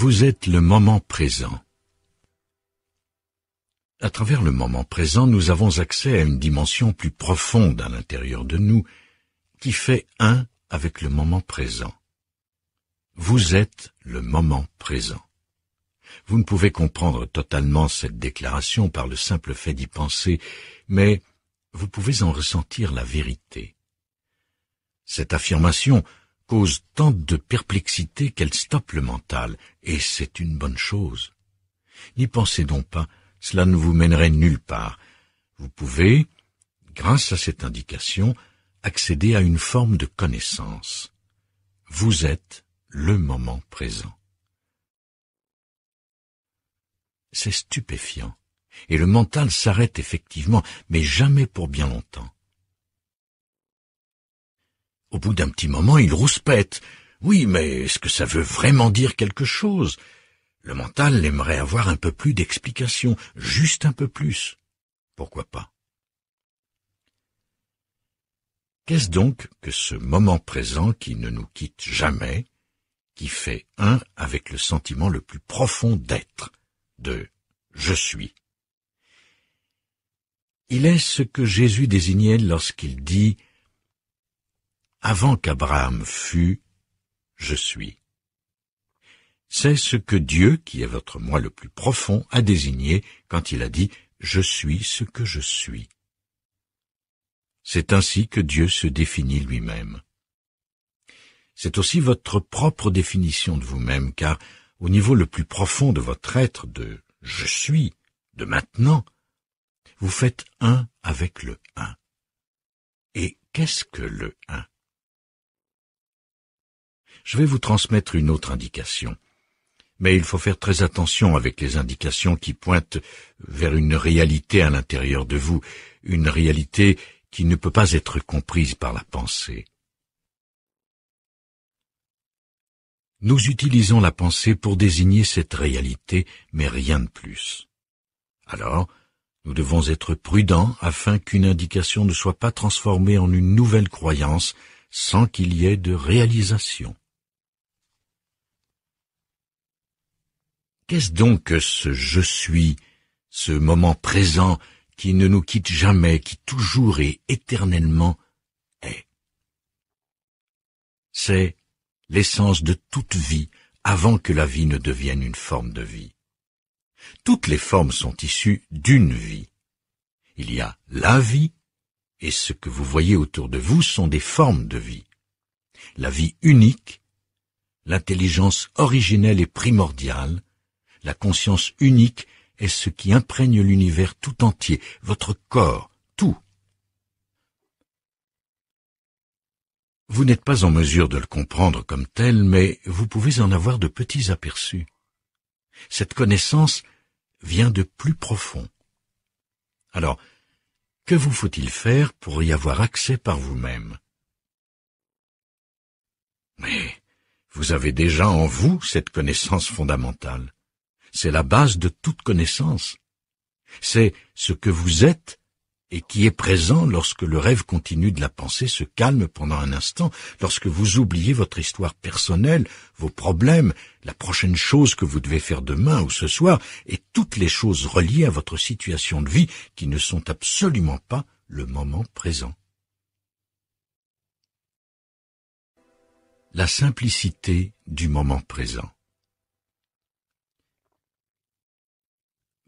Vous êtes le moment présent. À travers le moment présent, nous avons accès à une dimension plus profonde à l'intérieur de nous, qui fait un avec le moment présent. Vous êtes le moment présent. Vous ne pouvez comprendre totalement cette déclaration par le simple fait d'y penser, mais vous pouvez en ressentir la vérité. Cette affirmation cause tant de perplexité qu'elle stoppe le mental, et c'est une bonne chose. N'y pensez donc pas, cela ne vous mènerait nulle part. Vous pouvez, grâce à cette indication, accéder à une forme de connaissance. Vous êtes le moment présent. C'est stupéfiant, et le mental s'arrête effectivement, mais jamais pour bien longtemps. Au bout d'un petit moment, il rouspète. Oui, mais est-ce que ça veut vraiment dire quelque chose Le mental aimerait avoir un peu plus d'explications, juste un peu plus. Pourquoi pas Qu'est-ce donc que ce moment présent qui ne nous quitte jamais, qui fait un avec le sentiment le plus profond d'être, de je suis Il est ce que Jésus désignait lorsqu'il dit avant qu'Abraham fût, je suis. C'est ce que Dieu, qui est votre moi le plus profond, a désigné quand il a dit Je suis ce que je suis. C'est ainsi que Dieu se définit lui-même. C'est aussi votre propre définition de vous-même, car au niveau le plus profond de votre être, de je suis, de maintenant, vous faites un avec le un. Et qu'est-ce que le un je vais vous transmettre une autre indication. Mais il faut faire très attention avec les indications qui pointent vers une réalité à l'intérieur de vous, une réalité qui ne peut pas être comprise par la pensée. Nous utilisons la pensée pour désigner cette réalité, mais rien de plus. Alors, nous devons être prudents afin qu'une indication ne soit pas transformée en une nouvelle croyance sans qu'il y ait de réalisation. Qu'est-ce donc que ce je suis, ce moment présent qui ne nous quitte jamais, qui toujours et éternellement est C'est l'essence de toute vie avant que la vie ne devienne une forme de vie. Toutes les formes sont issues d'une vie. Il y a la vie, et ce que vous voyez autour de vous sont des formes de vie. La vie unique, l'intelligence originelle et primordiale, la conscience unique est ce qui imprègne l'univers tout entier, votre corps, tout. Vous n'êtes pas en mesure de le comprendre comme tel, mais vous pouvez en avoir de petits aperçus. Cette connaissance vient de plus profond. Alors, que vous faut-il faire pour y avoir accès par vous-même Mais vous avez déjà en vous cette connaissance fondamentale. C'est la base de toute connaissance. C'est ce que vous êtes et qui est présent lorsque le rêve continu de la pensée se calme pendant un instant, lorsque vous oubliez votre histoire personnelle, vos problèmes, la prochaine chose que vous devez faire demain ou ce soir, et toutes les choses reliées à votre situation de vie qui ne sont absolument pas le moment présent. La simplicité du moment présent.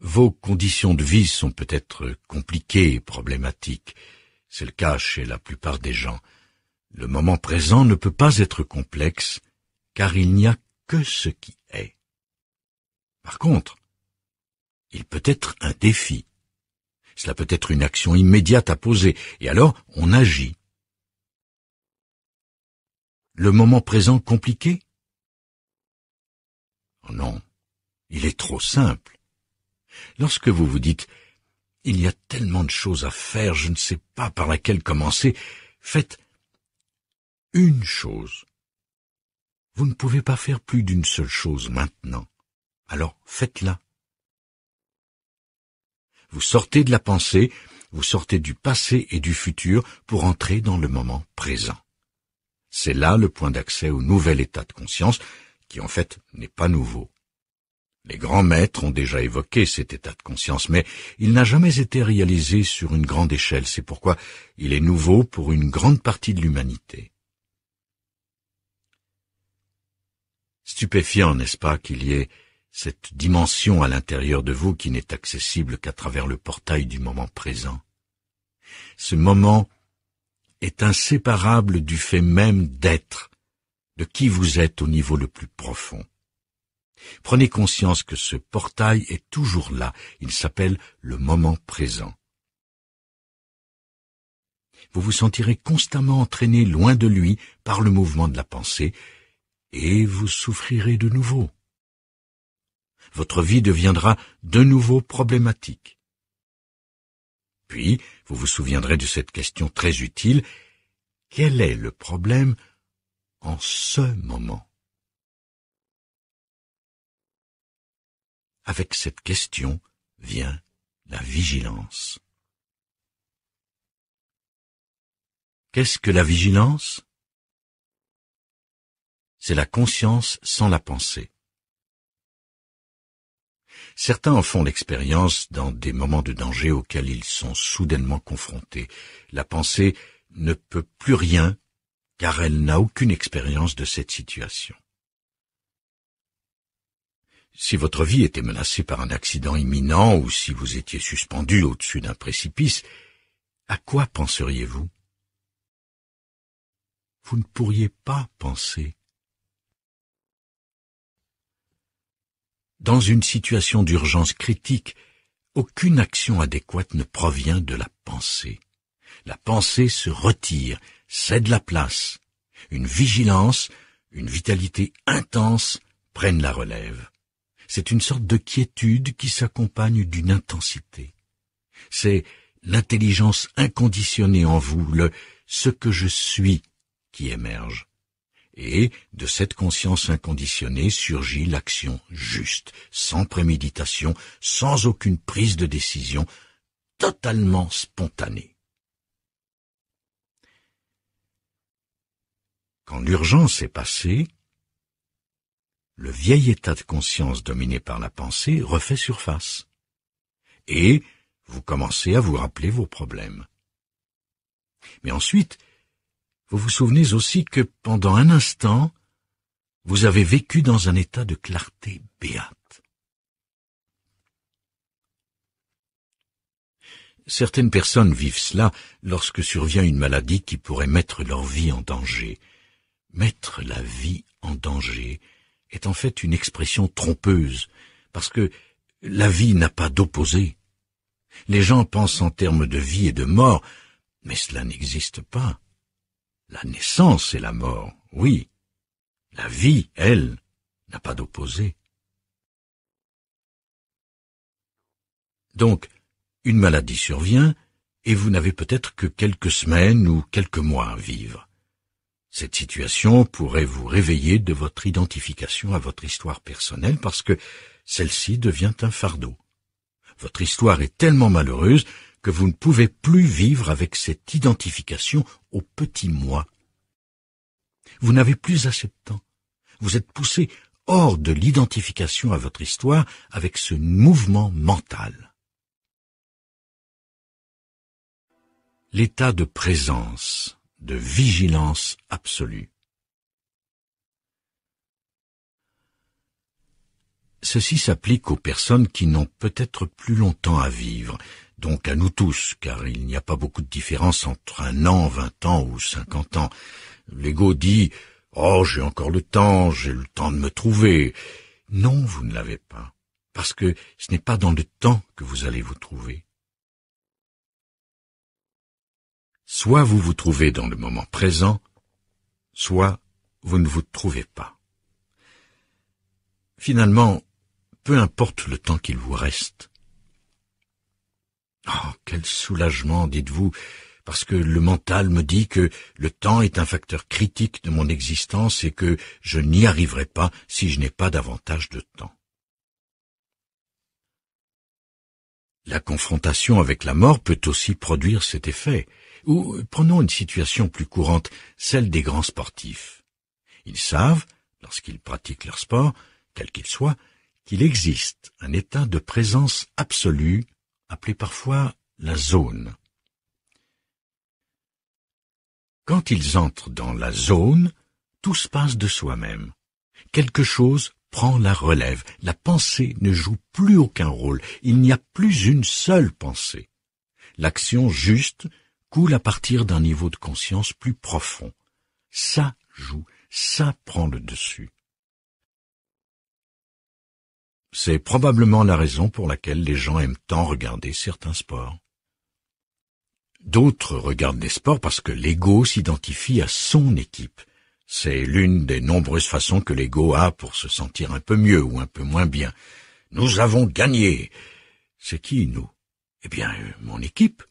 Vos conditions de vie sont peut-être compliquées et problématiques. C'est le cas chez la plupart des gens. Le moment présent ne peut pas être complexe, car il n'y a que ce qui est. Par contre, il peut être un défi. Cela peut être une action immédiate à poser, et alors on agit. Le moment présent compliqué oh Non, il est trop simple. Lorsque vous vous dites il y a tellement de choses à faire, je ne sais pas par laquelle commencer, faites une chose. Vous ne pouvez pas faire plus d'une seule chose maintenant. Alors faites-la. Vous sortez de la pensée, vous sortez du passé et du futur pour entrer dans le moment présent. C'est là le point d'accès au nouvel état de conscience, qui en fait n'est pas nouveau. Les grands maîtres ont déjà évoqué cet état de conscience, mais il n'a jamais été réalisé sur une grande échelle, c'est pourquoi il est nouveau pour une grande partie de l'humanité. Stupéfiant, n'est-ce pas, qu'il y ait cette dimension à l'intérieur de vous qui n'est accessible qu'à travers le portail du moment présent. Ce moment est inséparable du fait même d'être, de qui vous êtes au niveau le plus profond. Prenez conscience que ce portail est toujours là, il s'appelle le moment présent. Vous vous sentirez constamment entraîné loin de lui par le mouvement de la pensée, et vous souffrirez de nouveau. Votre vie deviendra de nouveau problématique. Puis, vous vous souviendrez de cette question très utile, quel est le problème en ce moment avec cette question vient la vigilance. Qu'est-ce que la vigilance C'est la conscience sans la pensée. Certains en font l'expérience dans des moments de danger auxquels ils sont soudainement confrontés. La pensée ne peut plus rien car elle n'a aucune expérience de cette situation. Si votre vie était menacée par un accident imminent ou si vous étiez suspendu au-dessus d'un précipice, à quoi penseriez-vous Vous ne pourriez pas penser. Dans une situation d'urgence critique, aucune action adéquate ne provient de la pensée. La pensée se retire, cède la place. Une vigilance, une vitalité intense prennent la relève c'est une sorte de quiétude qui s'accompagne d'une intensité. C'est l'intelligence inconditionnée en vous, le ce que je suis qui émerge. Et de cette conscience inconditionnée surgit l'action juste, sans préméditation, sans aucune prise de décision, totalement spontanée. Quand l'urgence est passée, le vieil état de conscience dominé par la pensée refait surface. Et vous commencez à vous rappeler vos problèmes. Mais ensuite, vous vous souvenez aussi que pendant un instant, vous avez vécu dans un état de clarté béate. Certaines personnes vivent cela lorsque survient une maladie qui pourrait mettre leur vie en danger. Mettre la vie en danger, est en fait une expression trompeuse, parce que la vie n'a pas d'opposé. Les gens pensent en termes de vie et de mort, mais cela n'existe pas. La naissance et la mort, oui. La vie, elle, n'a pas d'opposé. Donc, une maladie survient, et vous n'avez peut-être que quelques semaines ou quelques mois à vivre. Cette situation pourrait vous réveiller de votre identification à votre histoire personnelle parce que celle-ci devient un fardeau. Votre histoire est tellement malheureuse que vous ne pouvez plus vivre avec cette identification au petit moi. Vous n'avez plus assez de temps. Vous êtes poussé hors de l'identification à votre histoire avec ce mouvement mental. L'état de présence de vigilance absolue. Ceci s'applique aux personnes qui n'ont peut-être plus longtemps à vivre, donc à nous tous, car il n'y a pas beaucoup de différence entre un an, vingt ans ou cinquante ans. L'ego dit Oh, j'ai encore le temps, j'ai le temps de me trouver. Non, vous ne l'avez pas, parce que ce n'est pas dans le temps que vous allez vous trouver. Soit vous vous trouvez dans le moment présent, soit vous ne vous trouvez pas. Finalement, peu importe le temps qu'il vous reste. Oh, quel soulagement, dites-vous, parce que le mental me dit que le temps est un facteur critique de mon existence et que je n'y arriverai pas si je n'ai pas davantage de temps. La confrontation avec la mort peut aussi produire cet effet. Ou prenons une situation plus courante, celle des grands sportifs. Ils savent, lorsqu'ils pratiquent leur sport, quel qu'il soit, qu'il existe un état de présence absolue, appelé parfois la zone. Quand ils entrent dans la zone, tout se passe de soi-même. Quelque chose prend la relève, la pensée ne joue plus aucun rôle, il n'y a plus une seule pensée. L'action juste coule à partir d'un niveau de conscience plus profond. Ça joue, ça prend le dessus. C'est probablement la raison pour laquelle les gens aiment tant regarder certains sports. D'autres regardent des sports parce que l'ego s'identifie à son équipe. C'est l'une des nombreuses façons que l'ego a pour se sentir un peu mieux ou un peu moins bien. Nous avons gagné. C'est qui nous Eh bien, euh, mon équipe.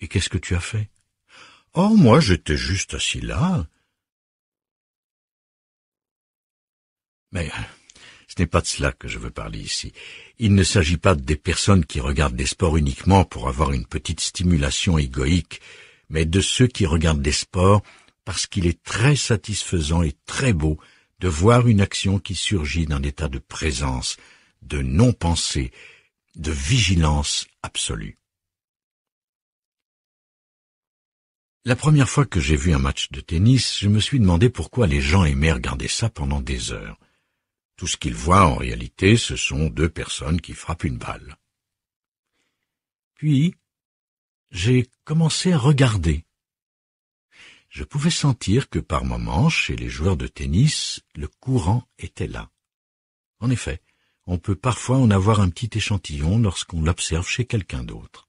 Et qu'est-ce que tu as fait Oh, moi, j'étais juste assis là. Mais ce n'est pas de cela que je veux parler ici. Il ne s'agit pas des personnes qui regardent des sports uniquement pour avoir une petite stimulation égoïque, mais de ceux qui regardent des sports parce qu'il est très satisfaisant et très beau de voir une action qui surgit d'un état de présence, de non-pensée, de vigilance absolue. La première fois que j'ai vu un match de tennis, je me suis demandé pourquoi les gens aimaient regarder ça pendant des heures. Tout ce qu'ils voient en réalité, ce sont deux personnes qui frappent une balle. Puis, j'ai commencé à regarder. Je pouvais sentir que par moments, chez les joueurs de tennis, le courant était là. En effet, on peut parfois en avoir un petit échantillon lorsqu'on l'observe chez quelqu'un d'autre.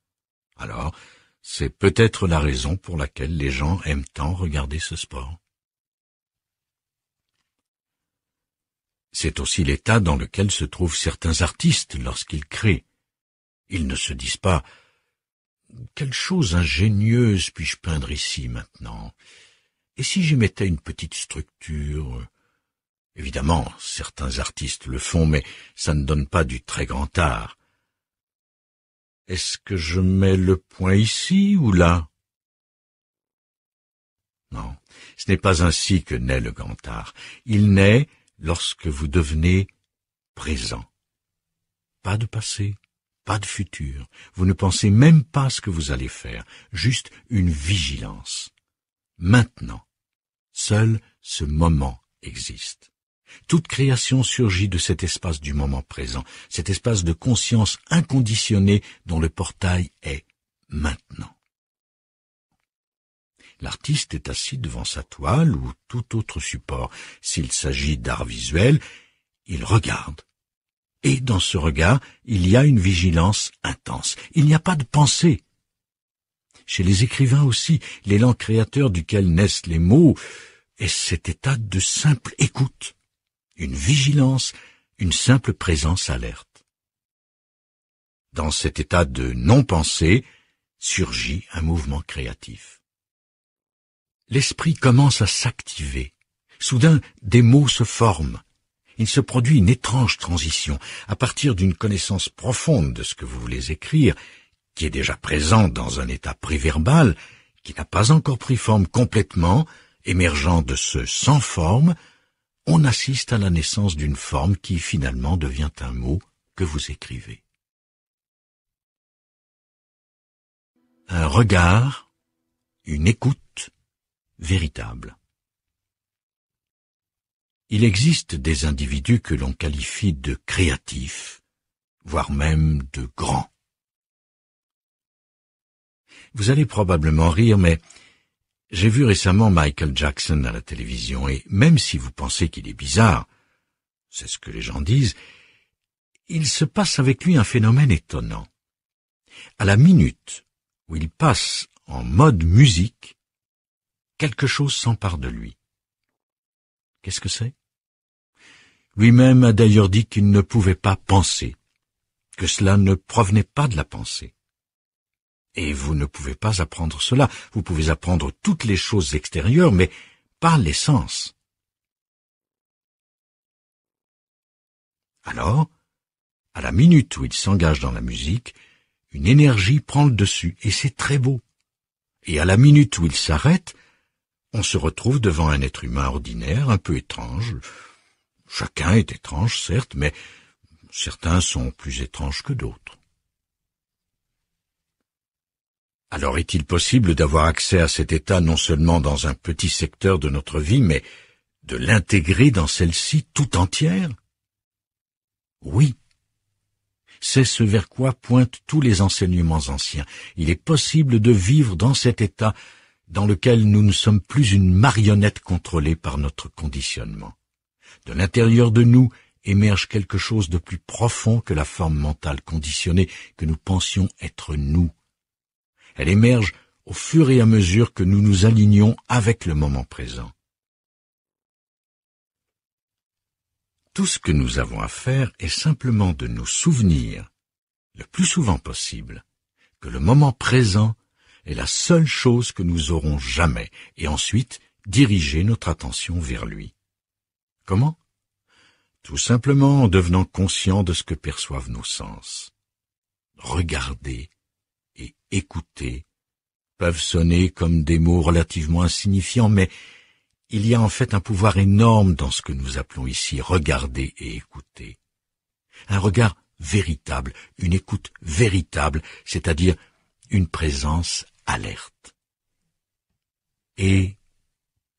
Alors, c'est peut-être la raison pour laquelle les gens aiment tant regarder ce sport. C'est aussi l'état dans lequel se trouvent certains artistes lorsqu'ils créent. Ils ne se disent pas Quelle chose ingénieuse puis-je peindre ici maintenant Et si j'y mettais une petite structure Évidemment, certains artistes le font, mais ça ne donne pas du très grand art. Est-ce que je mets le point ici ou là Non, ce n'est pas ainsi que naît le grand art. Il naît lorsque vous devenez présent. Pas de passé, pas de futur. Vous ne pensez même pas ce que vous allez faire, juste une vigilance. Maintenant, seul ce moment existe. Toute création surgit de cet espace du moment présent, cet espace de conscience inconditionnée dont le portail est maintenant. L'artiste est assis devant sa toile ou tout autre support. S'il s'agit d'art visuel, il regarde. Et dans ce regard, il y a une vigilance intense. Il n'y a pas de pensée. Chez les écrivains aussi, l'élan créateur duquel naissent les mots est cet état de simple écoute une vigilance, une simple présence alerte. Dans cet état de non-pensée surgit un mouvement créatif. L'esprit commence à s'activer. Soudain, des mots se forment. Il se produit une étrange transition à partir d'une connaissance profonde de ce que vous voulez écrire, qui est déjà présente dans un état préverbal, qui n'a pas encore pris forme complètement, émergeant de ce sans forme, on assiste à la naissance d'une forme qui finalement devient un mot que vous écrivez. Un regard, une écoute véritable. Il existe des individus que l'on qualifie de créatifs, voire même de grands. Vous allez probablement rire, mais j'ai vu récemment Michael Jackson à la télévision et même si vous pensez qu'il est bizarre, c'est ce que les gens disent, il se passe avec lui un phénomène étonnant. À la minute où il passe en mode musique, quelque chose s'empare de lui. Qu'est-ce que c'est Lui-même a d'ailleurs dit qu'il ne pouvait pas penser, que cela ne provenait pas de la pensée. Et vous ne pouvez pas apprendre cela. Vous pouvez apprendre toutes les choses extérieures, mais pas les sens. Alors, à la minute où il s'engage dans la musique, une énergie prend le dessus, et c'est très beau. Et à la minute où il s'arrête, on se retrouve devant un être humain ordinaire, un peu étrange. Chacun est étrange, certes, mais certains sont plus étranges que d'autres. Alors est-il possible d'avoir accès à cet état non seulement dans un petit secteur de notre vie, mais de l'intégrer dans celle-ci tout entière Oui. C'est ce vers quoi pointent tous les enseignements anciens. Il est possible de vivre dans cet état dans lequel nous ne sommes plus une marionnette contrôlée par notre conditionnement. De l'intérieur de nous émerge quelque chose de plus profond que la forme mentale conditionnée que nous pensions être nous elle émerge au fur et à mesure que nous nous alignons avec le moment présent. Tout ce que nous avons à faire est simplement de nous souvenir, le plus souvent possible, que le moment présent est la seule chose que nous aurons jamais, et ensuite diriger notre attention vers lui. Comment Tout simplement en devenant conscient de ce que perçoivent nos sens. Regardez, et écouter peuvent sonner comme des mots relativement insignifiants, mais il y a en fait un pouvoir énorme dans ce que nous appelons ici regarder et écouter. Un regard véritable, une écoute véritable, c'est-à-dire une présence alerte. Et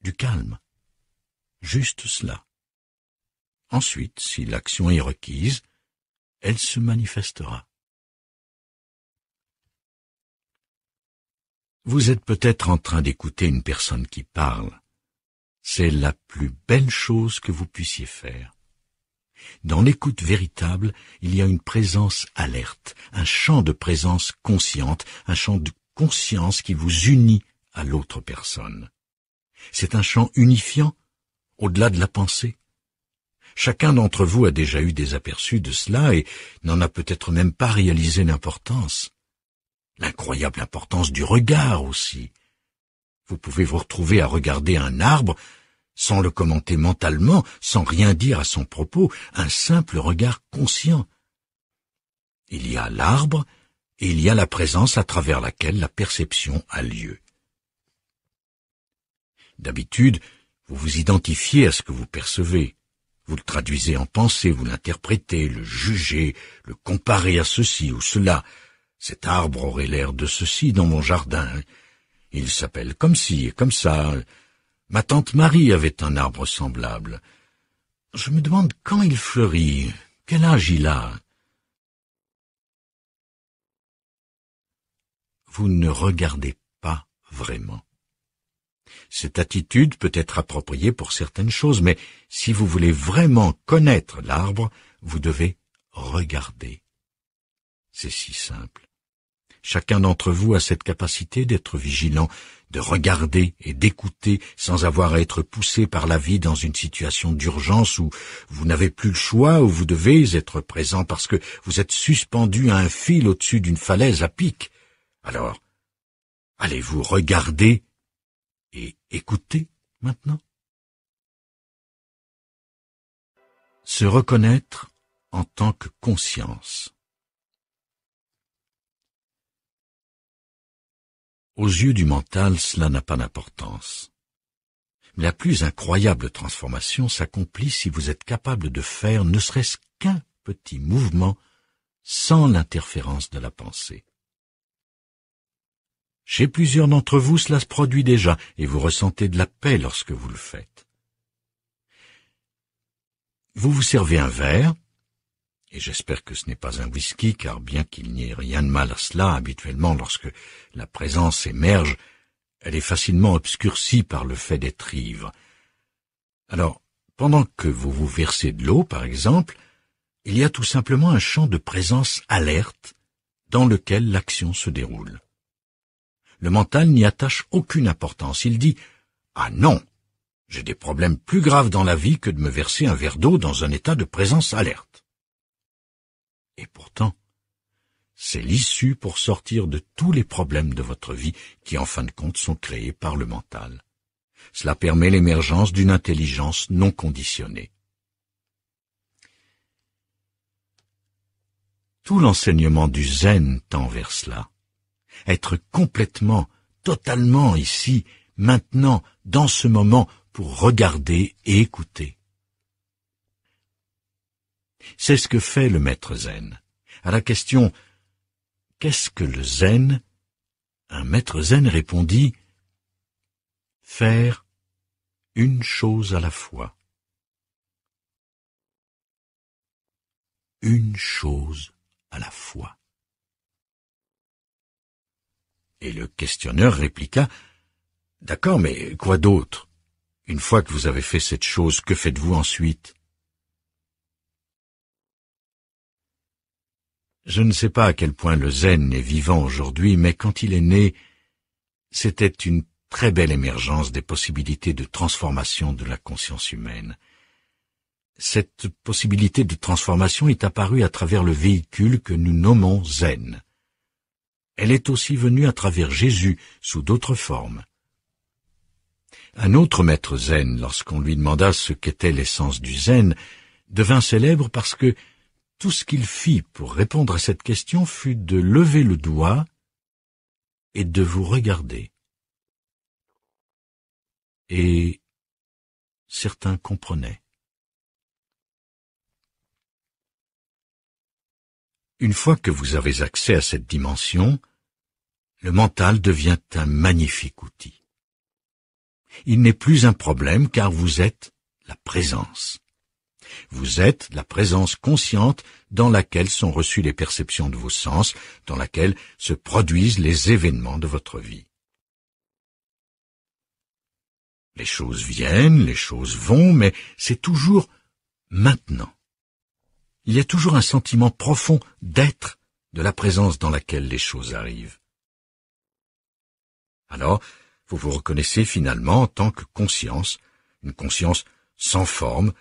du calme. Juste cela. Ensuite, si l'action est requise, elle se manifestera. Vous êtes peut-être en train d'écouter une personne qui parle. C'est la plus belle chose que vous puissiez faire. Dans l'écoute véritable, il y a une présence alerte, un champ de présence consciente, un champ de conscience qui vous unit à l'autre personne. C'est un champ unifiant, au-delà de la pensée. Chacun d'entre vous a déjà eu des aperçus de cela et n'en a peut-être même pas réalisé l'importance l'incroyable importance du regard aussi. Vous pouvez vous retrouver à regarder un arbre sans le commenter mentalement, sans rien dire à son propos, un simple regard conscient. Il y a l'arbre et il y a la présence à travers laquelle la perception a lieu. D'habitude, vous vous identifiez à ce que vous percevez. Vous le traduisez en pensée, vous l'interprétez, le jugez, le comparez à ceci ou cela, cet arbre aurait l'air de ceci dans mon jardin. Il s'appelle comme ci et comme ça. Ma tante Marie avait un arbre semblable. Je me demande quand il fleurit, quel âge il a. Vous ne regardez pas vraiment. Cette attitude peut être appropriée pour certaines choses, mais si vous voulez vraiment connaître l'arbre, vous devez regarder. C'est si simple. Chacun d'entre vous a cette capacité d'être vigilant, de regarder et d'écouter sans avoir à être poussé par la vie dans une situation d'urgence où vous n'avez plus le choix, où vous devez être présent parce que vous êtes suspendu à un fil au-dessus d'une falaise à pic. Alors, allez-vous regarder et écouter maintenant Se reconnaître en tant que conscience. Aux yeux du mental, cela n'a pas d'importance. Mais la plus incroyable transformation s'accomplit si vous êtes capable de faire ne serait-ce qu'un petit mouvement sans l'interférence de la pensée. Chez plusieurs d'entre vous, cela se produit déjà, et vous ressentez de la paix lorsque vous le faites. Vous vous servez un verre, et j'espère que ce n'est pas un whisky, car bien qu'il n'y ait rien de mal à cela, habituellement, lorsque la présence émerge, elle est facilement obscurcie par le fait d'être ivre. Alors, pendant que vous vous versez de l'eau, par exemple, il y a tout simplement un champ de présence alerte dans lequel l'action se déroule. Le mental n'y attache aucune importance. Il dit Ah non, j'ai des problèmes plus graves dans la vie que de me verser un verre d'eau dans un état de présence alerte. Et pourtant, c'est l'issue pour sortir de tous les problèmes de votre vie qui en fin de compte sont créés par le mental. Cela permet l'émergence d'une intelligence non conditionnée. Tout l'enseignement du zen tend vers cela. Être complètement, totalement ici, maintenant, dans ce moment, pour regarder et écouter. C'est ce que fait le maître zen. À la question Qu'est-ce que le zen un maître zen répondit Faire une chose à la fois. Une chose à la fois. Et le questionneur répliqua D'accord, mais quoi d'autre Une fois que vous avez fait cette chose, que faites-vous ensuite Je ne sais pas à quel point le zen est vivant aujourd'hui, mais quand il est né, c'était une très belle émergence des possibilités de transformation de la conscience humaine. Cette possibilité de transformation est apparue à travers le véhicule que nous nommons zen. Elle est aussi venue à travers Jésus sous d'autres formes. Un autre maître zen, lorsqu'on lui demanda ce qu'était l'essence du zen, devint célèbre parce que tout ce qu'il fit pour répondre à cette question fut de lever le doigt et de vous regarder. Et certains comprenaient. Une fois que vous avez accès à cette dimension, le mental devient un magnifique outil. Il n'est plus un problème car vous êtes la présence. Vous êtes la présence consciente dans laquelle sont reçues les perceptions de vos sens, dans laquelle se produisent les événements de votre vie. Les choses viennent, les choses vont, mais c'est toujours maintenant. Il y a toujours un sentiment profond d'être de la présence dans laquelle les choses arrivent. Alors, vous vous reconnaissez finalement en tant que conscience, une conscience sans forme,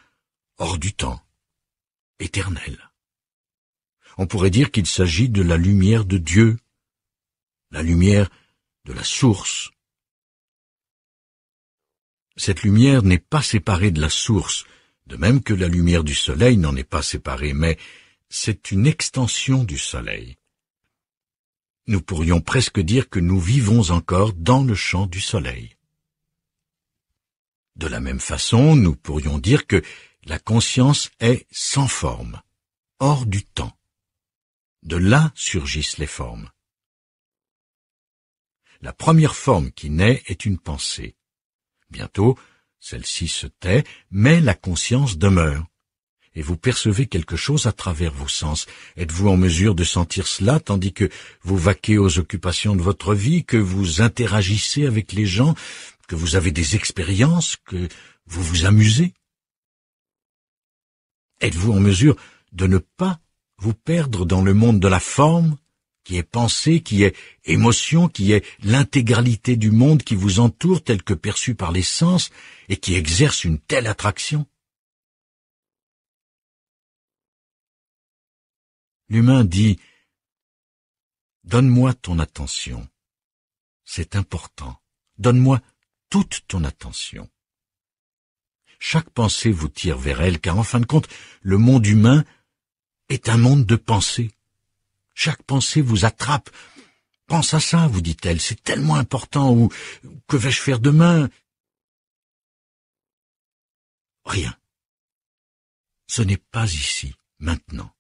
hors du temps, éternel. On pourrait dire qu'il s'agit de la lumière de Dieu, la lumière de la source. Cette lumière n'est pas séparée de la source, de même que la lumière du soleil n'en est pas séparée, mais c'est une extension du soleil. Nous pourrions presque dire que nous vivons encore dans le champ du soleil. De la même façon, nous pourrions dire que la conscience est sans forme, hors du temps. De là surgissent les formes. La première forme qui naît est une pensée. Bientôt, celle-ci se tait, mais la conscience demeure. Et vous percevez quelque chose à travers vos sens. Êtes-vous en mesure de sentir cela tandis que vous vaquez aux occupations de votre vie, que vous interagissez avec les gens, que vous avez des expériences, que vous vous amusez Êtes-vous en mesure de ne pas vous perdre dans le monde de la forme, qui est pensée, qui est émotion, qui est l'intégralité du monde qui vous entoure tel que perçu par les sens et qui exerce une telle attraction L'humain dit Donne-moi ton attention. C'est important. Donne-moi toute ton attention. Chaque pensée vous tire vers elle, car en fin de compte, le monde humain est un monde de pensées. Chaque pensée vous attrape. Pense à ça, vous dit-elle, c'est tellement important, ou que vais-je faire demain Rien. Ce n'est pas ici, maintenant.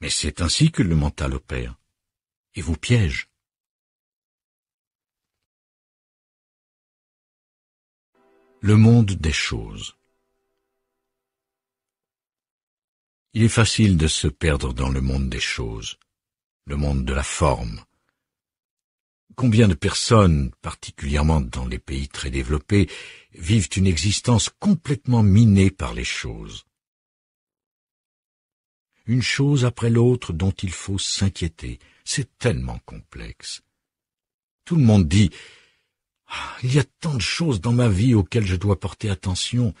Mais c'est ainsi que le mental opère, et vous piège. Le monde des choses. Il est facile de se perdre dans le monde des choses, le monde de la forme. Combien de personnes, particulièrement dans les pays très développés, vivent une existence complètement minée par les choses Une chose après l'autre dont il faut s'inquiéter, c'est tellement complexe. Tout le monde dit ah, il y a tant de choses dans ma vie auxquelles je dois porter attention.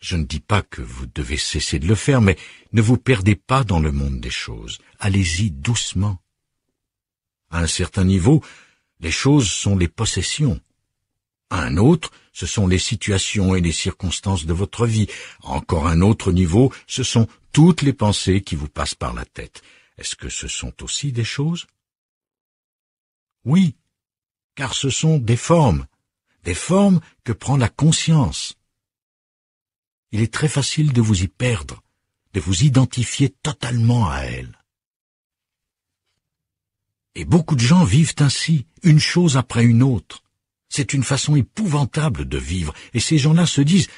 Je ne dis pas que vous devez cesser de le faire, mais ne vous perdez pas dans le monde des choses. Allez-y doucement. À un certain niveau, les choses sont les possessions. À un autre, ce sont les situations et les circonstances de votre vie. À encore un autre niveau, ce sont toutes les pensées qui vous passent par la tête. Est-ce que ce sont aussi des choses Oui, car ce sont des formes, des formes que prend la conscience. Il est très facile de vous y perdre, de vous identifier totalement à elle. Et beaucoup de gens vivent ainsi, une chose après une autre. C'est une façon épouvantable de vivre, et ces gens-là se disent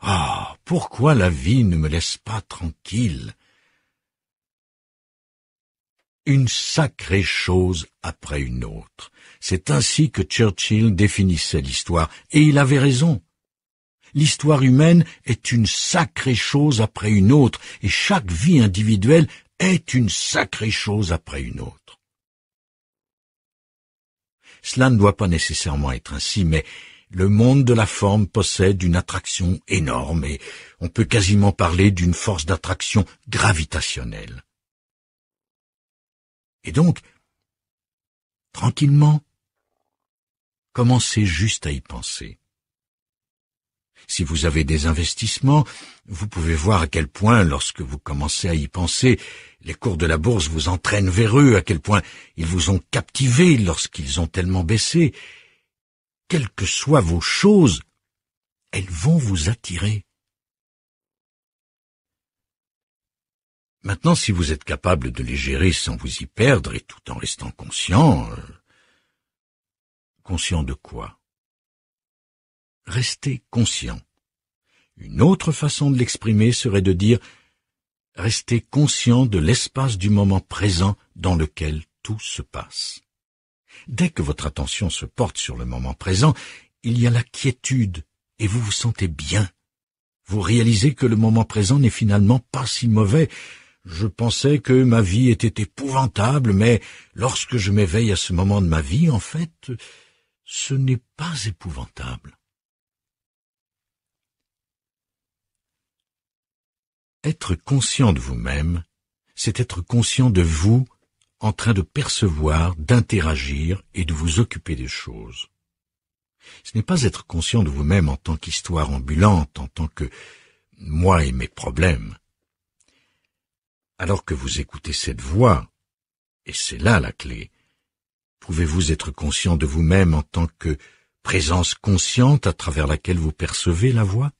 Ah, pourquoi la vie ne me laisse pas tranquille une sacrée chose après une autre. C'est ainsi que Churchill définissait l'histoire, et il avait raison. L'histoire humaine est une sacrée chose après une autre, et chaque vie individuelle est une sacrée chose après une autre. Cela ne doit pas nécessairement être ainsi, mais le monde de la forme possède une attraction énorme et on peut quasiment parler d'une force d'attraction gravitationnelle. Et donc, tranquillement, commencez juste à y penser. Si vous avez des investissements, vous pouvez voir à quel point, lorsque vous commencez à y penser, les cours de la bourse vous entraînent vers eux, à quel point ils vous ont captivé lorsqu'ils ont tellement baissé. Quelles que soient vos choses, elles vont vous attirer. Maintenant, si vous êtes capable de les gérer sans vous y perdre et tout en restant conscient, euh, conscient de quoi Restez conscient. Une autre façon de l'exprimer serait de dire restez conscient de l'espace du moment présent dans lequel tout se passe. Dès que votre attention se porte sur le moment présent, il y a la quiétude et vous vous sentez bien. Vous réalisez que le moment présent n'est finalement pas si mauvais, je pensais que ma vie était épouvantable, mais lorsque je m'éveille à ce moment de ma vie, en fait, ce n'est pas épouvantable. Être conscient de vous-même, c'est être conscient de vous en train de percevoir, d'interagir et de vous occuper des choses. Ce n'est pas être conscient de vous-même en tant qu'histoire ambulante, en tant que moi et mes problèmes alors que vous écoutez cette voix, et c'est là la clé, pouvez-vous être conscient de vous-même en tant que présence consciente à travers laquelle vous percevez la voix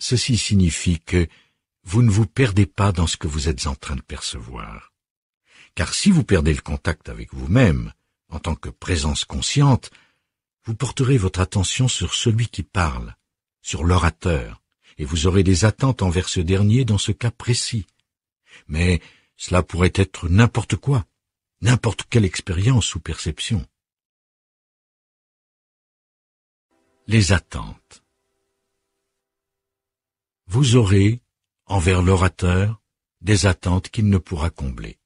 Ceci signifie que vous ne vous perdez pas dans ce que vous êtes en train de percevoir. Car si vous perdez le contact avec vous-même, en tant que présence consciente, vous porterez votre attention sur celui qui parle, sur l'orateur, et vous aurez des attentes envers ce dernier dans ce cas précis. Mais cela pourrait être n'importe quoi, n'importe quelle expérience ou perception. Les attentes. Vous aurez, envers l'orateur, des attentes qu'il ne pourra combler.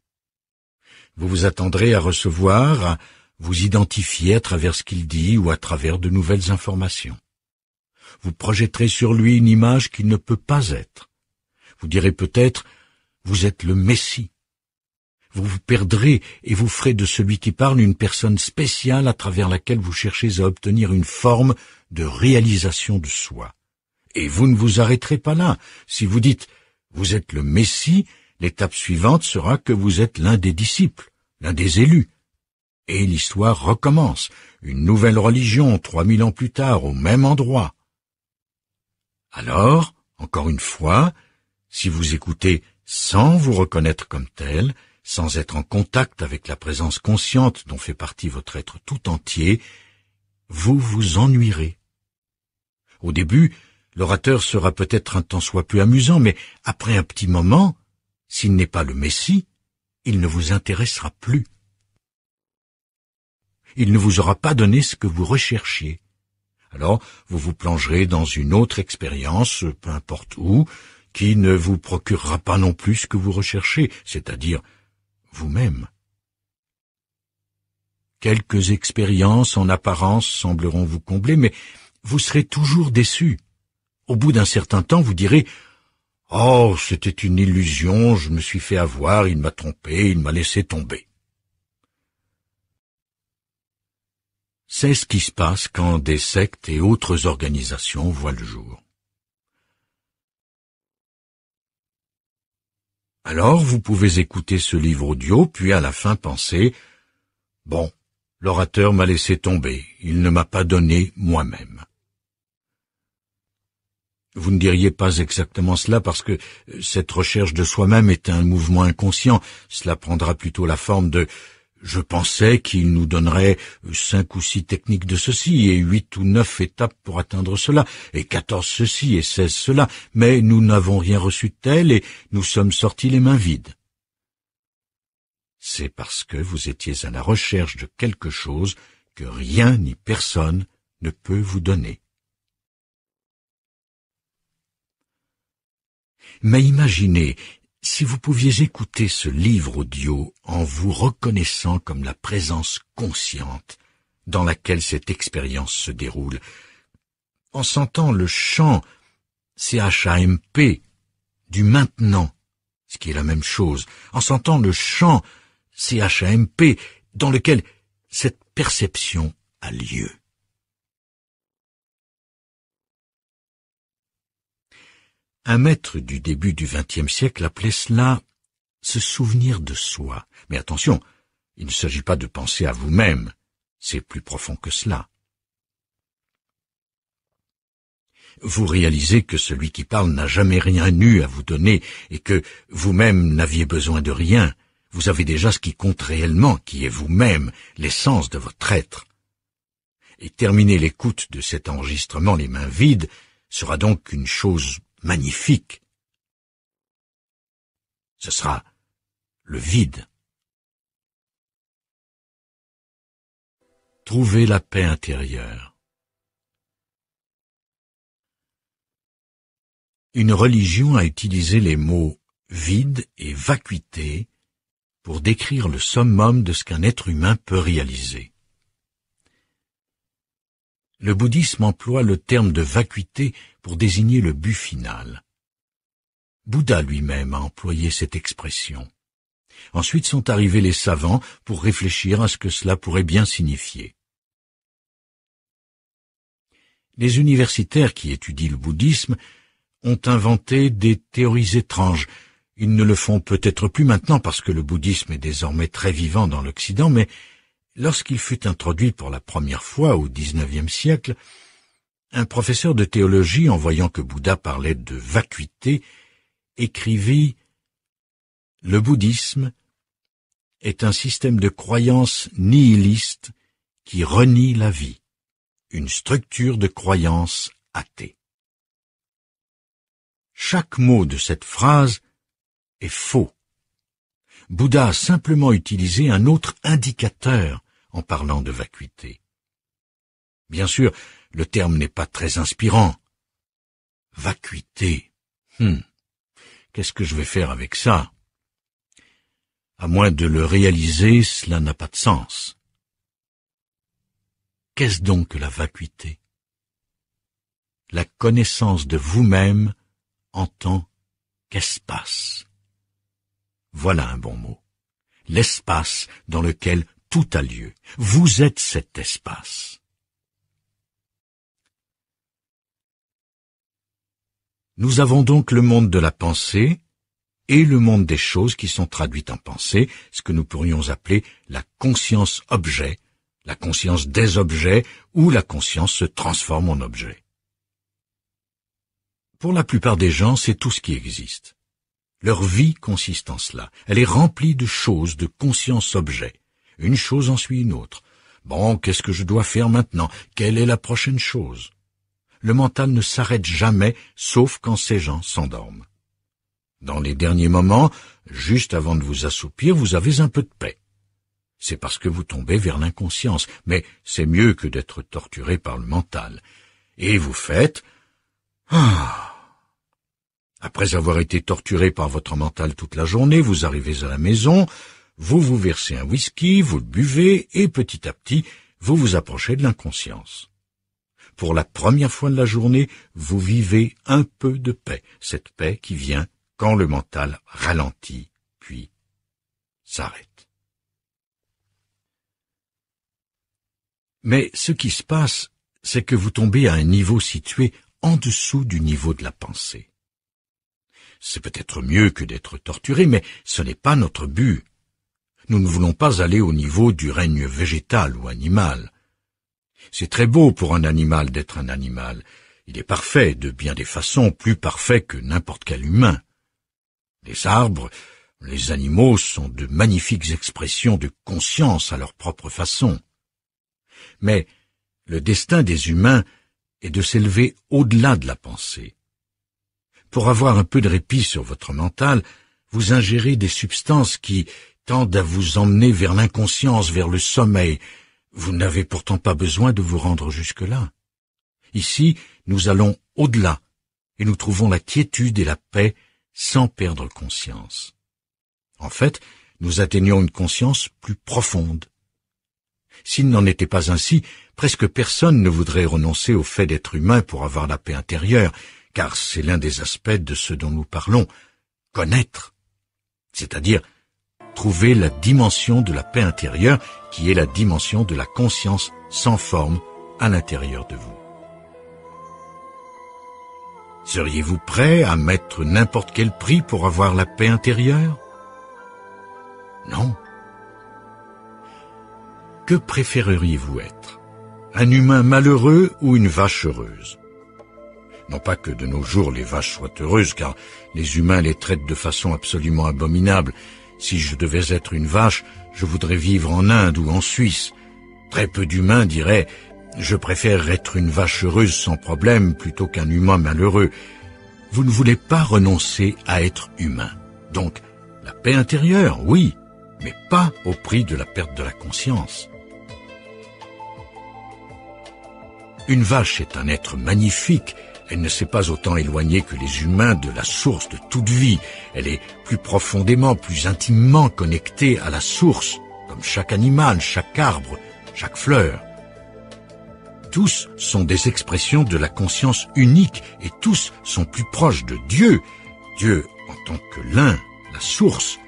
Vous vous attendrez à recevoir, à vous identifier à travers ce qu'il dit ou à travers de nouvelles informations. Vous projetterez sur lui une image qu'il ne peut pas être. Vous direz peut-être, vous êtes le Messie. Vous vous perdrez et vous ferez de celui qui parle une personne spéciale à travers laquelle vous cherchez à obtenir une forme de réalisation de soi. Et vous ne vous arrêterez pas là. Si vous dites, vous êtes le Messie, l'étape suivante sera que vous êtes l'un des disciples, l'un des élus. Et l'histoire recommence. Une nouvelle religion, trois mille ans plus tard, au même endroit. Alors, encore une fois, si vous écoutez sans vous reconnaître comme tel, sans être en contact avec la présence consciente dont fait partie votre être tout entier, vous vous ennuierez. Au début, l'orateur sera peut-être un temps soit plus amusant, mais après un petit moment, s'il n'est pas le Messie, il ne vous intéressera plus. Il ne vous aura pas donné ce que vous recherchiez. Alors, vous vous plongerez dans une autre expérience, peu importe où, qui ne vous procurera pas non plus ce que vous recherchez, c'est-à-dire vous-même. Quelques expériences en apparence sembleront vous combler, mais vous serez toujours déçu. Au bout d'un certain temps, vous direz Oh, c'était une illusion, je me suis fait avoir, il m'a trompé, il m'a laissé tomber. C'est ce qui se passe quand des sectes et autres organisations voient le jour. Alors vous pouvez écouter ce livre audio, puis à la fin penser Bon, l'orateur m'a laissé tomber, il ne m'a pas donné moi-même. Vous ne diriez pas exactement cela parce que euh, cette recherche de soi-même est un mouvement inconscient, cela prendra plutôt la forme de je pensais qu'il nous donnerait euh, cinq ou six techniques de ceci, et huit ou neuf étapes pour atteindre cela, et quatorze ceci et seize cela, mais nous n'avons rien reçu de tel, et nous sommes sortis les mains vides. C'est parce que vous étiez à la recherche de quelque chose que rien ni personne ne peut vous donner. Mais imaginez si vous pouviez écouter ce livre audio en vous reconnaissant comme la présence consciente dans laquelle cette expérience se déroule, en sentant le chant CHAMP du maintenant, ce qui est la même chose, en sentant le chant CHAMP dans lequel cette perception a lieu. Un maître du début du XXe siècle appelait cela se souvenir de soi. Mais attention, il ne s'agit pas de penser à vous-même, c'est plus profond que cela. Vous réalisez que celui qui parle n'a jamais rien eu à vous donner et que vous-même n'aviez besoin de rien. Vous avez déjà ce qui compte réellement, qui est vous-même, l'essence de votre être. Et terminer l'écoute de cet enregistrement les mains vides sera donc une chose magnifique. Ce sera le vide. Trouver la paix intérieure. Une religion a utilisé les mots vide et vacuité pour décrire le summum de ce qu'un être humain peut réaliser le bouddhisme emploie le terme de vacuité pour désigner le but final. Bouddha lui-même a employé cette expression. Ensuite sont arrivés les savants pour réfléchir à ce que cela pourrait bien signifier. Les universitaires qui étudient le bouddhisme ont inventé des théories étranges. Ils ne le font peut-être plus maintenant parce que le bouddhisme est désormais très vivant dans l'Occident, mais Lorsqu'il fut introduit pour la première fois au XIXe siècle, un professeur de théologie, en voyant que Bouddha parlait de vacuité, écrivit Le bouddhisme est un système de croyance nihiliste qui renie la vie, une structure de croyance athée. Chaque mot de cette phrase est faux. Bouddha a simplement utilisé un autre indicateur en parlant de vacuité. Bien sûr, le terme n'est pas très inspirant. Vacuité. hum, Qu'est-ce que je vais faire avec ça À moins de le réaliser, cela n'a pas de sens. Qu'est-ce donc que la vacuité La connaissance de vous-même en tant qu'espace. Voilà un bon mot. L'espace dans lequel tout a lieu. Vous êtes cet espace. Nous avons donc le monde de la pensée et le monde des choses qui sont traduites en pensée, ce que nous pourrions appeler la conscience objet, la conscience des objets, où la conscience se transforme en objet. Pour la plupart des gens, c'est tout ce qui existe. Leur vie consiste en cela. Elle est remplie de choses, de conscience objet. Une chose en suit une autre. Bon, qu'est-ce que je dois faire maintenant Quelle est la prochaine chose Le mental ne s'arrête jamais, sauf quand ces gens s'endorment. Dans les derniers moments, juste avant de vous assoupir, vous avez un peu de paix. C'est parce que vous tombez vers l'inconscience, mais c'est mieux que d'être torturé par le mental. Et vous faites... Ah Après avoir été torturé par votre mental toute la journée, vous arrivez à la maison, vous vous versez un whisky, vous le buvez, et petit à petit, vous vous approchez de l'inconscience. Pour la première fois de la journée, vous vivez un peu de paix, cette paix qui vient quand le mental ralentit, puis s'arrête. Mais ce qui se passe, c'est que vous tombez à un niveau situé en dessous du niveau de la pensée. C'est peut-être mieux que d'être torturé, mais ce n'est pas notre but. Nous ne voulons pas aller au niveau du règne végétal ou animal. C'est très beau pour un animal d'être un animal. Il est parfait, de bien des façons, plus parfait que n'importe quel humain. Les arbres, les animaux sont de magnifiques expressions de conscience à leur propre façon. Mais le destin des humains est de s'élever au-delà de la pensée. Pour avoir un peu de répit sur votre mental, vous ingérez des substances qui, tendent à vous emmener vers l'inconscience, vers le sommeil. Vous n'avez pourtant pas besoin de vous rendre jusque-là. Ici, nous allons au-delà, et nous trouvons la quiétude et la paix sans perdre conscience. En fait, nous atteignons une conscience plus profonde. S'il n'en était pas ainsi, presque personne ne voudrait renoncer au fait d'être humain pour avoir la paix intérieure, car c'est l'un des aspects de ce dont nous parlons, connaître, c'est-à-dire trouver la dimension de la paix intérieure, qui est la dimension de la conscience sans forme à l'intérieur de vous. Seriez-vous prêt à mettre n'importe quel prix pour avoir la paix intérieure Non. Que préféreriez-vous être Un humain malheureux ou une vache heureuse Non pas que de nos jours les vaches soient heureuses, car les humains les traitent de façon absolument abominable, si je devais être une vache, je voudrais vivre en Inde ou en Suisse. Très peu d'humains diraient « Je préfère être une vache heureuse sans problème plutôt qu'un humain malheureux. » Vous ne voulez pas renoncer à être humain. Donc, la paix intérieure, oui, mais pas au prix de la perte de la conscience. Une vache est un être magnifique elle ne s'est pas autant éloignée que les humains de la source de toute vie. Elle est plus profondément, plus intimement connectée à la source, comme chaque animal, chaque arbre, chaque fleur. Tous sont des expressions de la conscience unique et tous sont plus proches de Dieu, Dieu en tant que l'un, la source,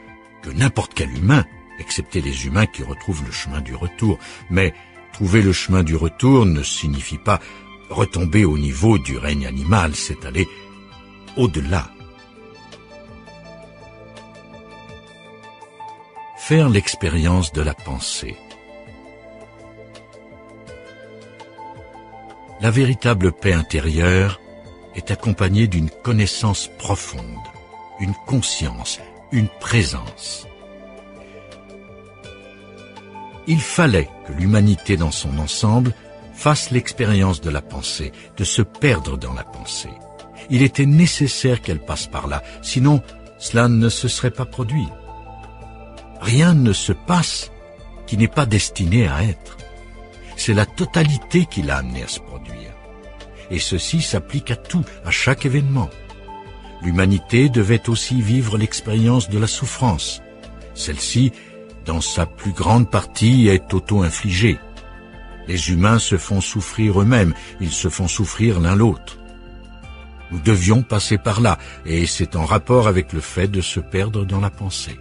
que n'importe quel humain, excepté les humains qui retrouvent le chemin du retour. Mais trouver le chemin du retour ne signifie pas Retomber au niveau du règne animal, c'est aller au-delà. Faire l'expérience de la pensée. La véritable paix intérieure est accompagnée d'une connaissance profonde, une conscience, une présence. Il fallait que l'humanité dans son ensemble fasse l'expérience de la pensée, de se perdre dans la pensée. Il était nécessaire qu'elle passe par là, sinon cela ne se serait pas produit. Rien ne se passe qui n'est pas destiné à être. C'est la totalité qui l'a amené à se produire. Et ceci s'applique à tout, à chaque événement. L'humanité devait aussi vivre l'expérience de la souffrance. Celle-ci, dans sa plus grande partie, est auto-infligée. Les humains se font souffrir eux-mêmes, ils se font souffrir l'un l'autre. Nous devions passer par là, et c'est en rapport avec le fait de se perdre dans la pensée.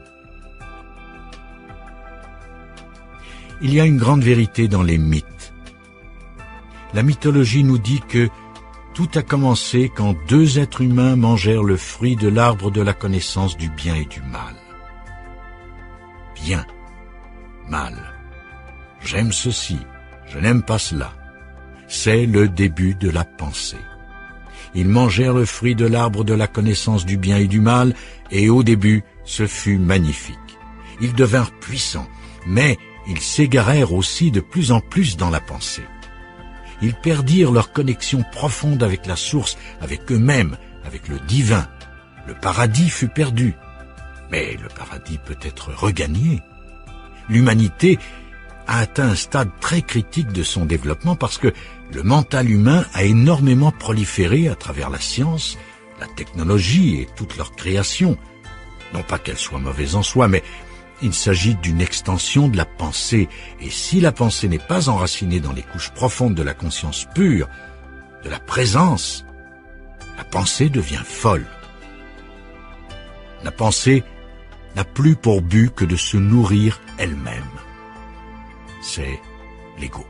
Il y a une grande vérité dans les mythes. La mythologie nous dit que tout a commencé quand deux êtres humains mangèrent le fruit de l'arbre de la connaissance du bien et du mal. Bien, mal, j'aime ceci, je n'aime pas cela. C'est le début de la pensée. Ils mangèrent le fruit de l'arbre de la connaissance du bien et du mal, et au début, ce fut magnifique. Ils devinrent puissants, mais ils s'égarèrent aussi de plus en plus dans la pensée. Ils perdirent leur connexion profonde avec la source, avec eux-mêmes, avec le divin. Le paradis fut perdu. Mais le paradis peut être regagné. L'humanité a atteint un stade très critique de son développement parce que le mental humain a énormément proliféré à travers la science, la technologie et toutes leurs créations. Non pas qu'elles soient mauvaises en soi, mais il s'agit d'une extension de la pensée, et si la pensée n'est pas enracinée dans les couches profondes de la conscience pure, de la présence, la pensée devient folle. La pensée n'a plus pour but que de se nourrir elle-même c'est l'ego.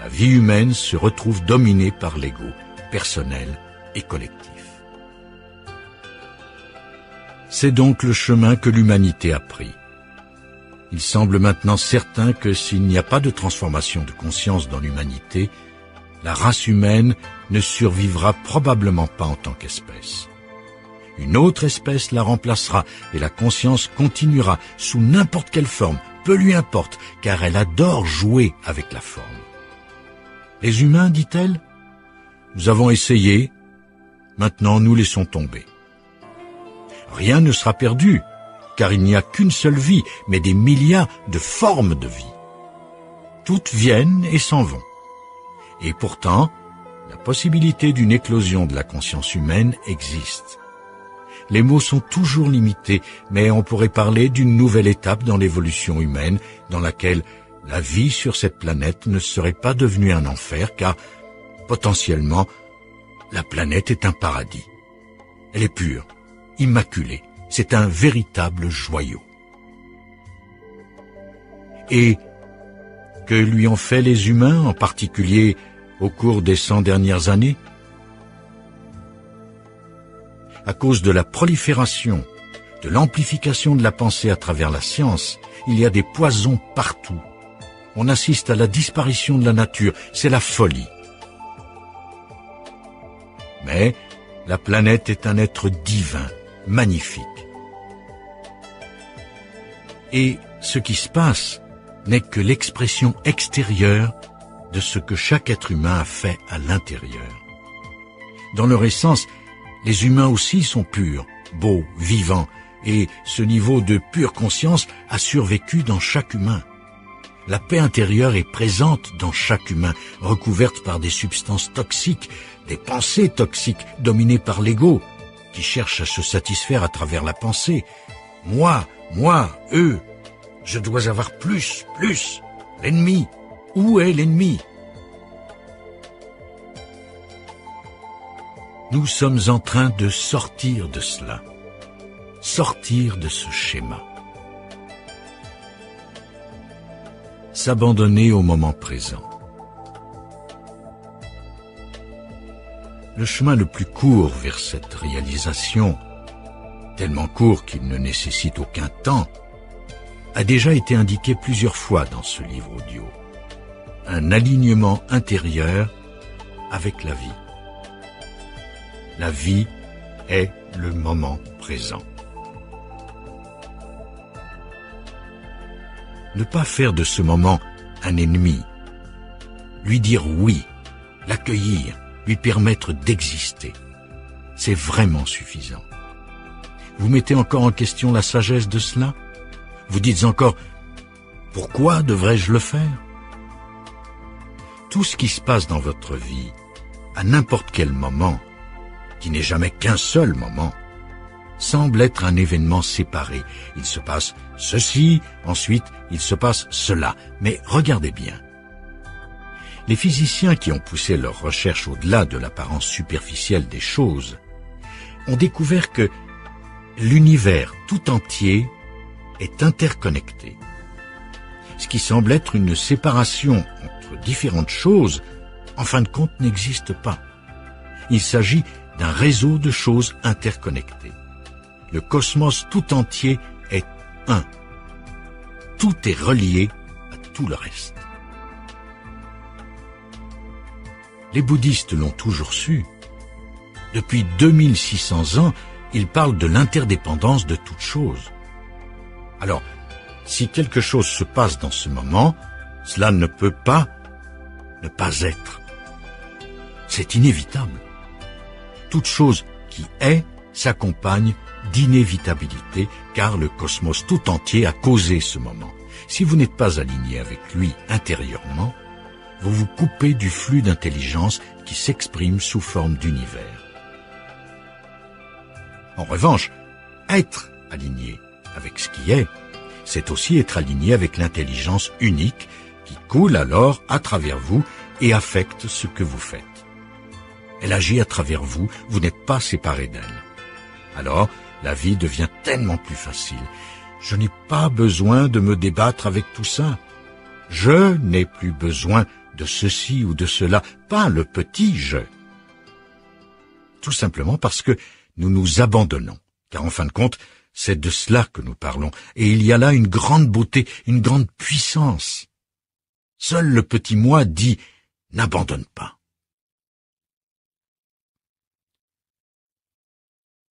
La vie humaine se retrouve dominée par l'ego, personnel et collectif. C'est donc le chemin que l'humanité a pris. Il semble maintenant certain que s'il n'y a pas de transformation de conscience dans l'humanité, la race humaine ne survivra probablement pas en tant qu'espèce. Une autre espèce la remplacera et la conscience continuera sous n'importe quelle forme peu lui importe, car elle adore jouer avec la forme. Les humains, dit-elle, nous avons essayé, maintenant nous laissons tomber. Rien ne sera perdu, car il n'y a qu'une seule vie, mais des milliards de formes de vie. Toutes viennent et s'en vont. Et pourtant, la possibilité d'une éclosion de la conscience humaine existe. Les mots sont toujours limités, mais on pourrait parler d'une nouvelle étape dans l'évolution humaine, dans laquelle la vie sur cette planète ne serait pas devenue un enfer, car potentiellement, la planète est un paradis. Elle est pure, immaculée, c'est un véritable joyau. Et que lui ont fait les humains, en particulier au cours des cent dernières années à cause de la prolifération, de l'amplification de la pensée à travers la science, il y a des poisons partout. On assiste à la disparition de la nature, c'est la folie. Mais la planète est un être divin, magnifique. Et ce qui se passe n'est que l'expression extérieure de ce que chaque être humain a fait à l'intérieur. Dans leur essence, les humains aussi sont purs, beaux, vivants, et ce niveau de pure conscience a survécu dans chaque humain. La paix intérieure est présente dans chaque humain, recouverte par des substances toxiques, des pensées toxiques dominées par l'ego, qui cherche à se satisfaire à travers la pensée. Moi, moi, eux, je dois avoir plus, plus. L'ennemi, où est l'ennemi Nous sommes en train de sortir de cela, sortir de ce schéma. S'abandonner au moment présent. Le chemin le plus court vers cette réalisation, tellement court qu'il ne nécessite aucun temps, a déjà été indiqué plusieurs fois dans ce livre audio. Un alignement intérieur avec la vie. La vie est le moment présent. Ne pas faire de ce moment un ennemi. Lui dire oui, l'accueillir, lui permettre d'exister. C'est vraiment suffisant. Vous mettez encore en question la sagesse de cela Vous dites encore ⁇ Pourquoi devrais-je le faire ?⁇ Tout ce qui se passe dans votre vie, à n'importe quel moment, n'est jamais qu'un seul moment, semble être un événement séparé. Il se passe ceci, ensuite il se passe cela. Mais regardez bien. Les physiciens qui ont poussé leurs recherches au-delà de l'apparence superficielle des choses ont découvert que l'univers tout entier est interconnecté. Ce qui semble être une séparation entre différentes choses, en fin de compte, n'existe pas. Il s'agit d'un réseau de choses interconnectées. Le cosmos tout entier est un. Tout est relié à tout le reste. Les bouddhistes l'ont toujours su. Depuis 2600 ans, ils parlent de l'interdépendance de toutes choses. Alors, si quelque chose se passe dans ce moment, cela ne peut pas ne pas être. C'est inévitable toute chose qui est s'accompagne d'inévitabilité, car le cosmos tout entier a causé ce moment. Si vous n'êtes pas aligné avec lui intérieurement, vous vous coupez du flux d'intelligence qui s'exprime sous forme d'univers. En revanche, être aligné avec ce qui est, c'est aussi être aligné avec l'intelligence unique qui coule alors à travers vous et affecte ce que vous faites. Elle agit à travers vous, vous n'êtes pas séparé d'elle. Alors, la vie devient tellement plus facile. Je n'ai pas besoin de me débattre avec tout ça. Je n'ai plus besoin de ceci ou de cela, pas le petit je. Tout simplement parce que nous nous abandonnons, car en fin de compte, c'est de cela que nous parlons, et il y a là une grande beauté, une grande puissance. Seul le petit moi dit n'abandonne pas.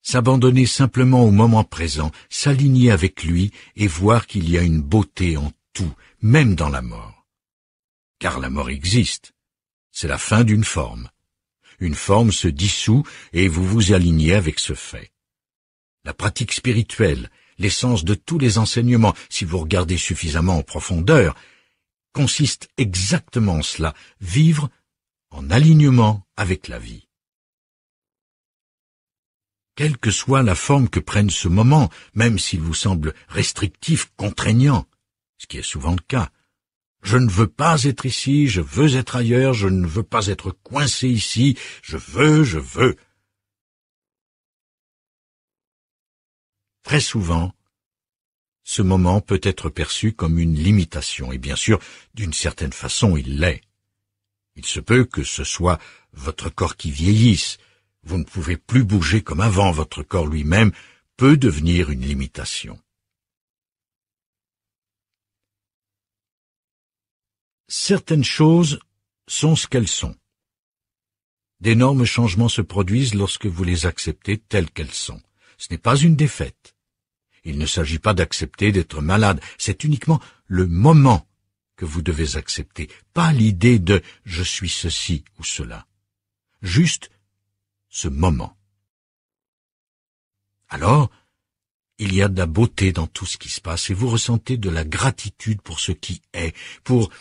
s'abandonner simplement au moment présent, s'aligner avec lui et voir qu'il y a une beauté en tout, même dans la mort. Car la mort existe. C'est la fin d'une forme. Une forme se dissout et vous vous alignez avec ce fait. La pratique spirituelle, l'essence de tous les enseignements, si vous regardez suffisamment en profondeur, consiste exactement en cela, vivre en alignement avec la vie quelle que soit la forme que prenne ce moment, même s'il vous semble restrictif, contraignant, ce qui est souvent le cas. Je ne veux pas être ici, je veux être ailleurs, je ne veux pas être coincé ici, je veux, je veux. Très souvent, ce moment peut être perçu comme une limitation, et bien sûr, d'une certaine façon, il l'est. Il se peut que ce soit votre corps qui vieillisse, vous ne pouvez plus bouger comme avant, votre corps lui-même peut devenir une limitation. Certaines choses sont ce qu'elles sont. D'énormes changements se produisent lorsque vous les acceptez telles qu'elles sont. Ce n'est pas une défaite. Il ne s'agit pas d'accepter d'être malade, c'est uniquement le moment que vous devez accepter, pas l'idée de je suis ceci ou cela. Juste ce moment. Alors, il y a de la beauté dans tout ce qui se passe et vous ressentez de la gratitude pour ce qui est, pour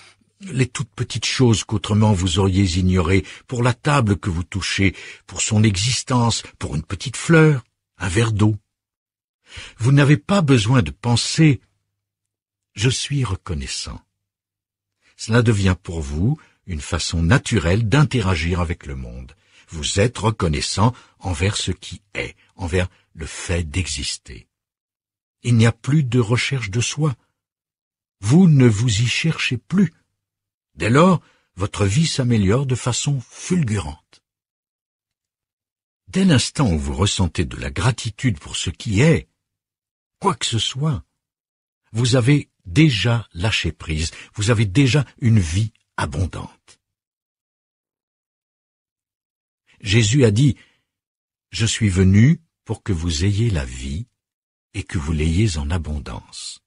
les toutes petites choses qu'autrement vous auriez ignorées, pour la table que vous touchez, pour son existence, pour une petite fleur, un verre d'eau. Vous n'avez pas besoin de penser je suis reconnaissant. Cela devient pour vous une façon naturelle d'interagir avec le monde. Vous êtes reconnaissant envers ce qui est, envers le fait d'exister. Il n'y a plus de recherche de soi. Vous ne vous y cherchez plus. Dès lors, votre vie s'améliore de façon fulgurante. Dès l'instant où vous ressentez de la gratitude pour ce qui est, quoi que ce soit, vous avez déjà lâché prise, vous avez déjà une vie abondante. Jésus a dit, Je suis venu pour que vous ayez la vie et que vous l'ayez en abondance.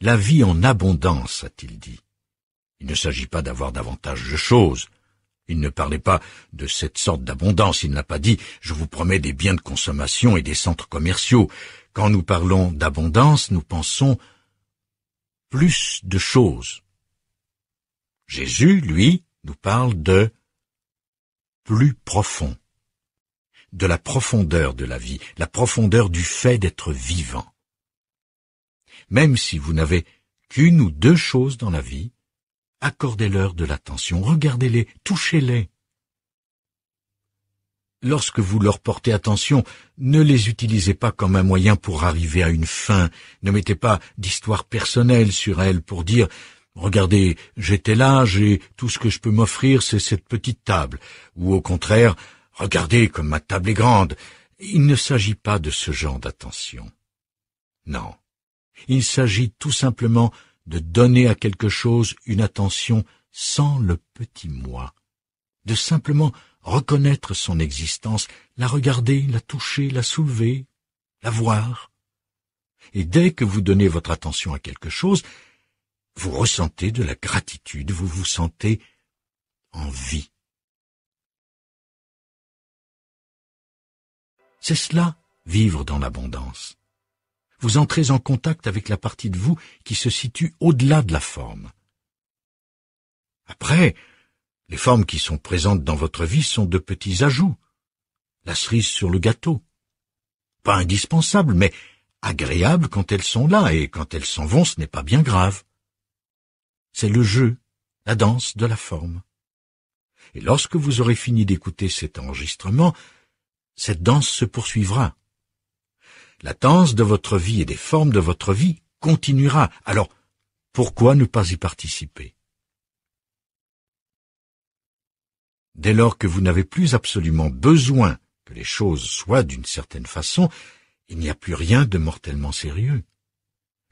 La vie en abondance, a-t-il dit. Il ne s'agit pas d'avoir davantage de choses. Il ne parlait pas de cette sorte d'abondance. Il n'a pas dit Je vous promets des biens de consommation et des centres commerciaux. Quand nous parlons d'abondance, nous pensons plus de choses. Jésus, lui, nous parle de plus profond, de la profondeur de la vie, la profondeur du fait d'être vivant. Même si vous n'avez qu'une ou deux choses dans la vie, accordez-leur de l'attention, regardez-les, touchez-les. Lorsque vous leur portez attention, ne les utilisez pas comme un moyen pour arriver à une fin, ne mettez pas d'histoire personnelle sur elles pour dire Regardez, j'étais là, j'ai tout ce que je peux m'offrir, c'est cette petite table. Ou au contraire, regardez comme ma table est grande. Il ne s'agit pas de ce genre d'attention. Non. Il s'agit tout simplement de donner à quelque chose une attention sans le petit moi, de simplement reconnaître son existence, la regarder, la toucher, la soulever, la voir. Et dès que vous donnez votre attention à quelque chose, vous ressentez de la gratitude, vous vous sentez en vie. C'est cela, vivre dans l'abondance. Vous entrez en contact avec la partie de vous qui se situe au-delà de la forme. Après, les formes qui sont présentes dans votre vie sont de petits ajouts, la cerise sur le gâteau. Pas indispensable, mais agréable quand elles sont là, et quand elles s'en vont, ce n'est pas bien grave c'est le jeu, la danse de la forme. Et lorsque vous aurez fini d'écouter cet enregistrement, cette danse se poursuivra. La danse de votre vie et des formes de votre vie continuera. Alors, pourquoi ne pas y participer Dès lors que vous n'avez plus absolument besoin que les choses soient d'une certaine façon, il n'y a plus rien de mortellement sérieux.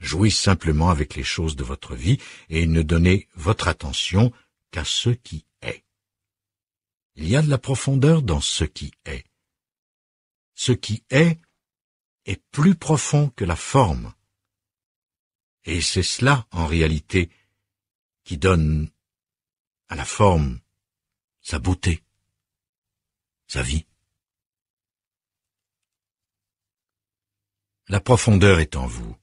Jouez simplement avec les choses de votre vie et ne donnez votre attention qu'à ce qui est. Il y a de la profondeur dans ce qui est. Ce qui est est plus profond que la forme. Et c'est cela, en réalité, qui donne à la forme sa beauté, sa vie. La profondeur est en vous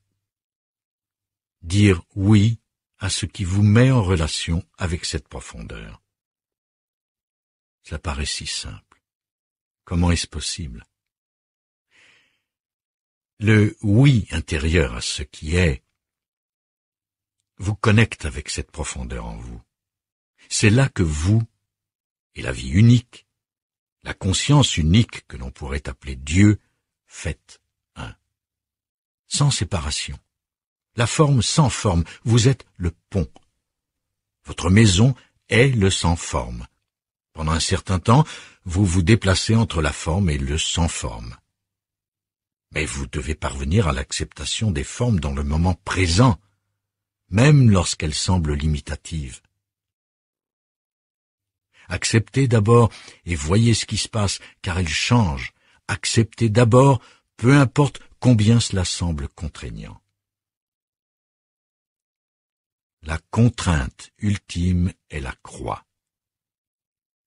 dire oui à ce qui vous met en relation avec cette profondeur. Cela paraît si simple. Comment est-ce possible Le oui intérieur à ce qui est vous connecte avec cette profondeur en vous. C'est là que vous et la vie unique, la conscience unique que l'on pourrait appeler Dieu, faites un. Sans séparation la forme sans forme, vous êtes le pont. Votre maison est le sans forme. Pendant un certain temps, vous vous déplacez entre la forme et le sans forme. Mais vous devez parvenir à l'acceptation des formes dans le moment présent, même lorsqu'elles semblent limitatives. Acceptez d'abord et voyez ce qui se passe, car elles changent. Acceptez d'abord, peu importe combien cela semble contraignant. La contrainte ultime est la croix,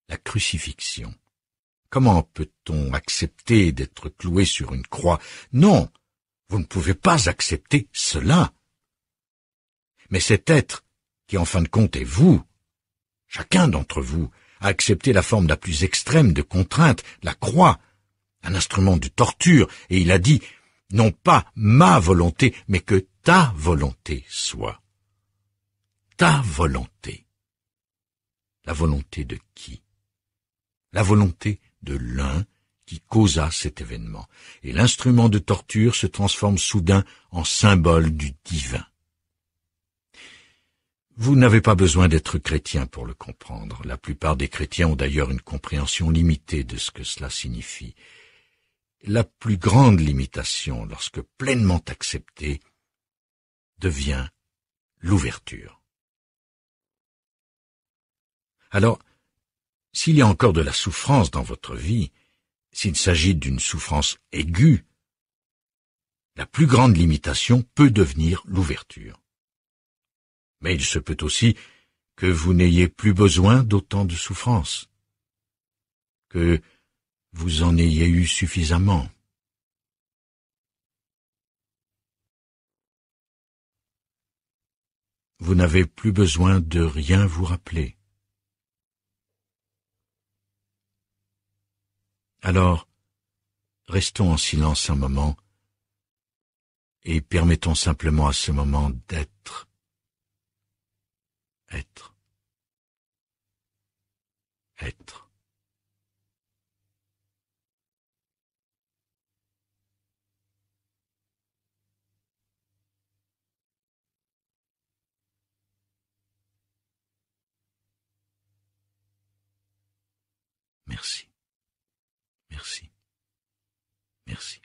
la crucifixion. Comment peut-on accepter d'être cloué sur une croix Non, vous ne pouvez pas accepter cela. Mais cet être, qui en fin de compte est vous, chacun d'entre vous, a accepté la forme la plus extrême de contrainte, la croix, un instrument de torture, et il a dit, non pas ma volonté, mais que ta volonté soit ta volonté. La volonté de qui La volonté de l'un qui causa cet événement, et l'instrument de torture se transforme soudain en symbole du divin. Vous n'avez pas besoin d'être chrétien pour le comprendre. La plupart des chrétiens ont d'ailleurs une compréhension limitée de ce que cela signifie. La plus grande limitation, lorsque pleinement acceptée, devient l'ouverture. Alors, s'il y a encore de la souffrance dans votre vie, s'il s'agit d'une souffrance aiguë, la plus grande limitation peut devenir l'ouverture. Mais il se peut aussi que vous n'ayez plus besoin d'autant de souffrance, que vous en ayez eu suffisamment. Vous n'avez plus besoin de rien vous rappeler. Alors, restons en silence un moment et permettons simplement à ce moment d'être. Être. Être. Merci. Merci. Merci.